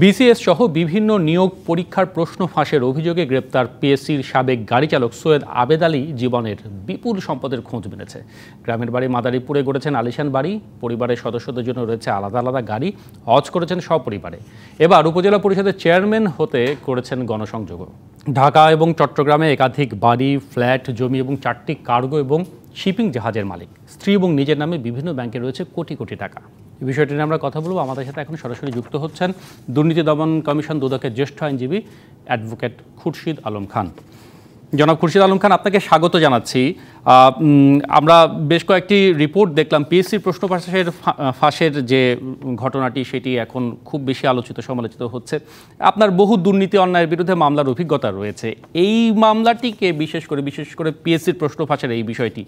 BCS সহ বিভিন্ন নিয়োগ পরীক্ষার প্রশ্ন ফাঁসের অভিযোগে গ্রেপ্তার পিএসসির সাবেক গাড়ি চালক সৈয়দ আবেদ আলী জীবনের বিপুল সম্পদের খোঁজ মিলেছে গ্রামের বাড়ি মাদারীপুরে গড়েছেন আলিশান বাড়ি পরিবারের সদস্যদের জন্য রয়েছে আলাদা আলাদা গাড়ি হজ করেছেন সপরিবারে এবার উপজেলা পরিষদের চেয়ারম্যান হতে করেছেন গণসংযোগ ঢাকা এবং চট্টগ্রামে একাধিক বাড়ি ফ্ল্যাট জমি এবং চারটি কার্গো এবং শিপিং জাহাজের মালিক স্ত্রী এবং নিজের নামে বিভিন্ন ব্যাংকে রয়েছে কোটি কোটি টাকা এই বিষয়টি নিয়ে আমরা কথা বলবো আমাদের সাথে এখন সরাসরি যুক্ত হচ্ছেন দুর্নীতি দমন কমিশন দুদকের জ্যেষ্ঠ আইনজীবী অ্যাডভোকেট খুরশিদ আলম খান জনাব খুরশিদ আলম খান আপনাকে স্বাগত জানাচ্ছি আমরা বেশ কয়েকটি রিপোর্ট দেখলাম পিএসসির প্রশ্ন ফাঁসের ফাঁসের যে ঘটনাটি সেটি এখন খুব বেশি আলোচিত সমালোচিত হচ্ছে আপনার বহু দুর্নীতি অন্যায়ের বিরুদ্ধে মামলার অভিজ্ঞতা রয়েছে এই মামলাটিকে বিশেষ করে বিশেষ করে পিএসসির প্রশ্ন ফাঁসের এই বিষয়টি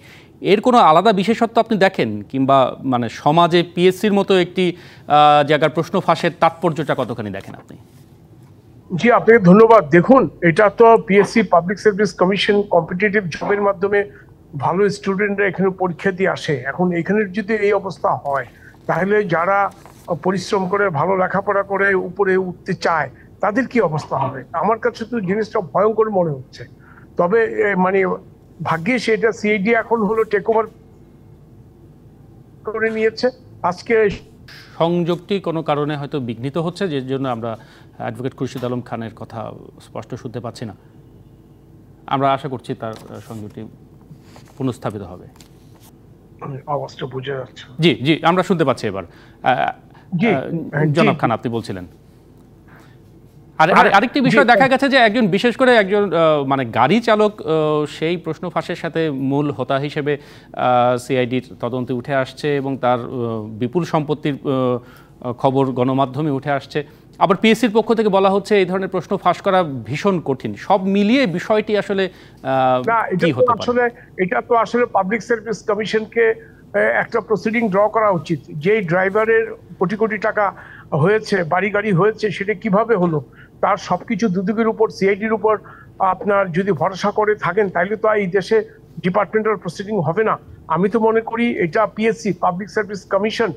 এর কোনো আলাদা বিশেষত্ব আপনি দেখেন কিংবা মানে সমাজে পিএসসির মতো একটি জায়গার প্রশ্ন ফাঁসের তাৎপর্যটা কতখানি দেখেন আপনি জি আপনাকে ধন্যবাদ দেখুন এটা তো PSC public service commission competitive জবের মাধ্যমে ভালো স্টুডেন্টরা এখানে পরীক্ষা দিয়ে আসে এখন এখানে যদি এই অবস্থা হয় তাহলে যারা পরিশ্রম করে ভালো লেখাপড়া করে উপরে উঠতে চায় তাদের কি অবস্থা হবে আমার কাছে তো জিনিসটা ভয়ঙ্কর মনে হচ্ছে তবে মানে ভাগ্যে সেটা সিআইডি এখন হলো টেক ওভার করে নিয়েছে আজকে সংযোগটি কোনো কারণে হয়তো বিঘ্নিত হচ্ছে যে জন্য আমরা অ্যাডভোকেট খুরশিদ আলম খানের কথা স্পষ্ট শুনতে পাচ্ছি না আমরা আশা করছি তার সংযোগটি পুনঃস্থাপিত হবে জি জি আমরা শুনতে পাচ্ছি এবার হ্যাঁ, জনাব খান আপনি বলছিলেন আর আরেকটি বিষয় দেখা গেছে যে একজন বিশেষ করে একজন মানে গাড়ি চালক সেই প্রশ্ন ফাঁসের সাথে মূল হোতা হিসেবে সিআইডির তদন্তে উঠে আসছে এবং তার বিপুল সম্পত্তির খবর গণমাধ্যমে উঠে আসছে আবার পিএসসির পক্ষ থেকে বলা হচ্ছে এই ধরনের প্রশ্ন ফাঁস করা ভীষণ কঠিন সব মিলিয়ে বিষয়টি আসলে আসলে এটা তো আসলে পাবলিক সার্ভিস কমিশনকে একটা প্রসিডিং ড্র করা উচিত যেই ড্রাইভারের কোটি কোটি টাকা হয়েছে বাড়ি গাড়ি হয়েছে সেটা কিভাবে হলো তার সব কিছু দুদিকের উপর সিআইডির উপর আপনার যদি ভরসা করে থাকেন তাহলে তো এই দেশে ডিপার্টমেন্টাল প্রসিডিং হবে না আমি তো মনে করি এটা পিএসসি পাবলিক সার্ভিস কমিশন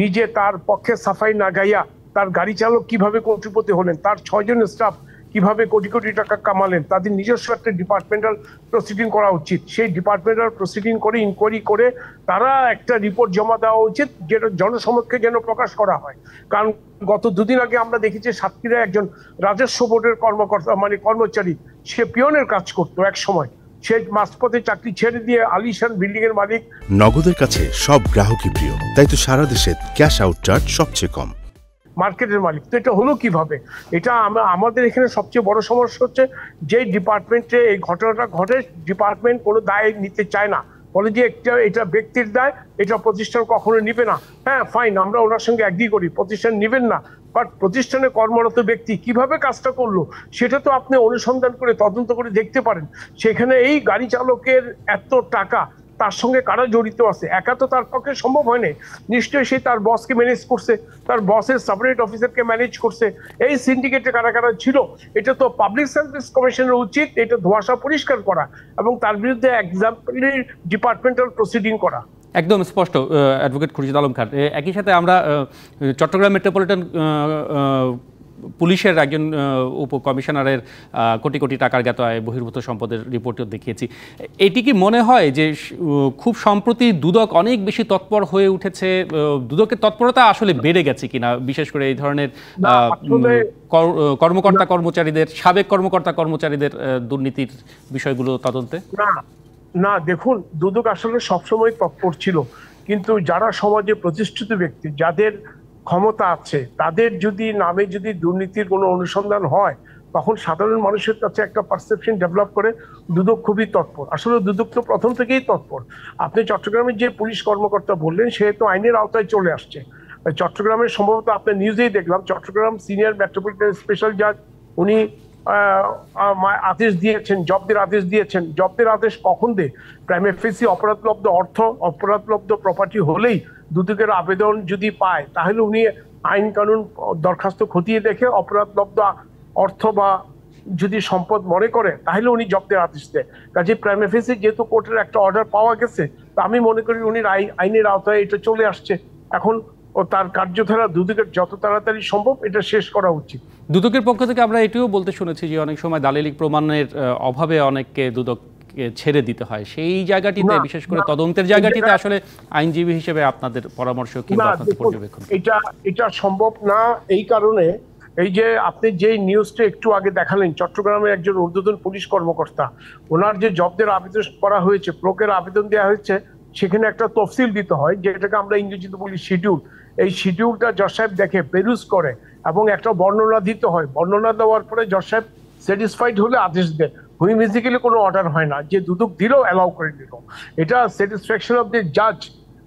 নিজে তার পক্ষে সাফাই না গাইয়া তার গাড়ি চালক কিভাবে কর্তৃপতি হলেন তার ছয়জন স্টাফ কিভাবে কোটি কোটি টাকা কামালেন তাদের নিজস্ব একটা ডিপার্টমেন্টাল প্রসিডিং করা উচিত সেই ডিপার্টমেন্টাল প্রসিডিং করে ইনকোয়ারি করে তারা একটা রিপোর্ট জমা দেওয়া উচিত যেটা জনসমক্ষে যেন প্রকাশ করা হয় কারণ গত দুদিন আগে আমরা দেখেছি সাতক্ষীরা একজন রাজস্ব বোর্ডের কর্মকর্তা মানে কর্মচারী সে পিয়নের কাজ করতো এক সময় সে মাঝপথে চাকরি ছেড়ে দিয়ে আলিশান বিল্ডিং এর মালিক নগদের কাছে সব গ্রাহকই প্রিয় তাই তো সারা দেশে ক্যাশ আউট চার্জ সবচেয়ে কম মার্কেটের মালিক তো এটা হলো কিভাবে এটা আমাদের এখানে সবচেয়ে বড় সমস্যা হচ্ছে যে ডিপার্টমেন্টে এই ঘটনাটা ঘটে ডিপার্টমেন্ট কোনো দায় নিতে চায় না বলে যে একটা এটা ব্যক্তির দায় এটা প্রতিষ্ঠান কখনো নিবে না হ্যাঁ ফাইন আমরা ওনার সঙ্গে একই করি প্রতিষ্ঠান নেবেন না বাট প্রতিষ্ঠানে কর্মরত ব্যক্তি কিভাবে কাজটা করলো সেটা তো আপনি অনুসন্ধান করে তদন্ত করে দেখতে পারেন সেখানে এই গাড়ি চালকের এত টাকা তার সঙ্গে কারা জড়িত আছে একা তো তার পক্ষে সম্ভব হয়নি নিশ্চয়ই সে তার বসকে ম্যানেজ করছে তার বসের সাপারেট অফিসারকে ম্যানেজ করছে এই সিন্ডিকেটে কারা কারা ছিল এটা তো পাবলিক সার্ভিস কমিশনের উচিত এটা ধোয়াশা পরিষ্কার করা এবং তার বিরুদ্ধে এক্সাম্পলি ডিপার্টমেন্টাল প্রসিডিং করা একদম স্পষ্ট অ্যাডভোকেট খুরশিদ আলম খান একই সাথে আমরা চট্টগ্রাম মেট্রোপলিটন পুলিশের একজন উপ কমিশনারের কোটি কোটি টাকার আয় বহির্ভূত সম্পদের রিপোর্টও দেখিয়েছি এটি কি মনে হয় যে খুব সম্প্রতি দুদক অনেক বেশি তৎপর হয়ে উঠেছে দুদকের তৎপরতা আসলে বেড়ে গেছে কিনা বিশেষ করে এই ধরনের কর্মকর্তা কর্মচারীদের সাবেক কর্মকর্তা কর্মচারীদের দুর্নীতির বিষয়গুলো তদন্তে না দেখুন দুদক আসলে সবসময় তৎপর ছিল কিন্তু যারা সমাজে প্রতিষ্ঠিত ব্যক্তি যাদের ক্ষমতা আছে তাদের যদি নামে যদি দুর্নীতির কোনো অনুসন্ধান হয় তখন সাধারণ মানুষের কাছে একটা পারসেপশন ডেভেলপ করে দুদক খুবই তৎপর আসলে দুদক তো প্রথম থেকেই তৎপর আপনি চট্টগ্রামের যে পুলিশ কর্মকর্তা বললেন সে তো আইনের আওতায় চলে আসছে চট্টগ্রামের সম্ভবত আপনার নিউজেই দেখলাম চট্টগ্রাম সিনিয়র মেট্রোপলিটন স্পেশাল জাজ উনি আদেশ দিয়েছেন জব্দের আদেশ দিয়েছেন জব্দের আদেশ কখন দে প্রাইম এফএসি অপরাধলব্ধ অর্থ অপরাধলব্ধ প্রপার্টি হলেই দুদকের আবেদন যদি পায় তাহলে উনি আইন কানুন দরখাস্ত খতিয়ে দেখে অপরাধলব্ধ অর্থ বা যদি সম্পদ মনে করে তাহলে উনি জব্দের আদেশ দেয় কাজে প্রাইমেফেসি যেহেতু কোর্টের একটা অর্ডার পাওয়া গেছে তা আমি মনে করি উনি আইনের আওতায় এটা চলে আসছে এখন ও তার কার্যধারা দুদকের যত তাড়াতাড়ি সম্ভব এটা শেষ করা উচিত দুদকের পক্ষ থেকে আমরা এটিও বলতে শুনেছি যে অনেক সময় দালিলিক প্রমাণের অভাবে অনেককে দুদক ছেড়ে দিতে হয় সেই জায়গাটিতে বিশেষ করে তদন্তের জায়গাটিতে আসলে আইনজীবী হিসেবে আপনাদের পরামর্শ কি এটা এটা সম্ভব না এই কারণে এই যে আপনি যে নিউজটা একটু আগে দেখালেন চট্টগ্রামের একজন ঊর্ধ্বতন পুলিশ কর্মকর্তা ওনার যে জব্দের আবেদন করা হয়েছে প্রকের আবেদন দেওয়া হয়েছে সেখানে একটা তফসিল দিতে হয় যেটাকে আমরা ইংরেজিতে বলি শিডিউল এই শিডিউলটা জজ সাহেব দেখে পেরুজ করে এবং একটা বর্ণনা দিতে হয় বর্ণনা দেওয়ার পরে জজ সাহেব স্যাটিসফাইড হলে আদেশ দেয় হুই মিউজিক্যালি কোনো অর্ডার হয় না যে দুদক দিল অ্যালাউ করে নিল এটা স্যাটিসফ্যাকশন অফ দি জাজ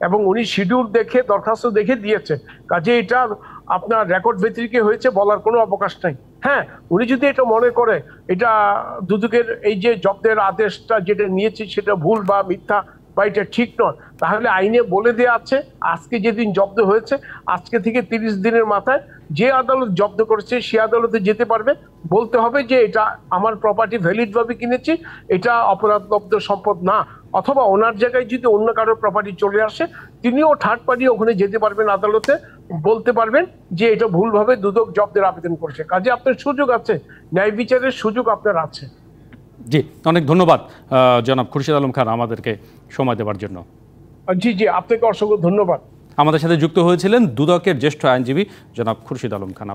এবং উনি শিডিউল দেখে দরখাস্ত দেখে দিয়েছে কাজে এটা আপনার রেকর্ড ব্যতিরিকে হয়েছে বলার কোনো অবকাশ নাই হ্যাঁ উনি যদি এটা মনে করে এটা দুদকের এই যে জব্দের আদেশটা যেটা নিয়েছে সেটা ভুল বা মিথ্যা বা এটা ঠিক নয় তাহলে আইনে বলে দেওয়া আছে আজকে যেদিন জব্দ হয়েছে আজকে থেকে তিরিশ দিনের মাথায় যে আদালত জব্দ করেছে সে আদালতে যেতে পারবে বলতে হবে যে এটা আমার প্রপার্টি ভ্যালিডভাবে কিনেছি এটা অপরাধলব্ধ সম্পদ না অথবা ওনার জায়গায় যদি অন্য কারোর প্রপার্টি চলে আসে তিনিও থার্ড পার্টি ওখানে যেতে পারবেন আদালতে বলতে পারবেন যে এটা ভুলভাবে দুদক জব্দের আবেদন করেছে কাজে আপনার সুযোগ আছে ন্যায় বিচারের সুযোগ আপনার আছে জি অনেক ধন্যবাদ জনাব খুরশিদ আলম খান আমাদেরকে সময় দেওয়ার জন্য জি জি আপনাকে অসংখ্য ধন্যবাদ আমাদের সাথে যুক্ত হয়েছিলেন দুদকের জ্যেষ্ঠ আইনজীবী জনাব খুরশিদ আলম খান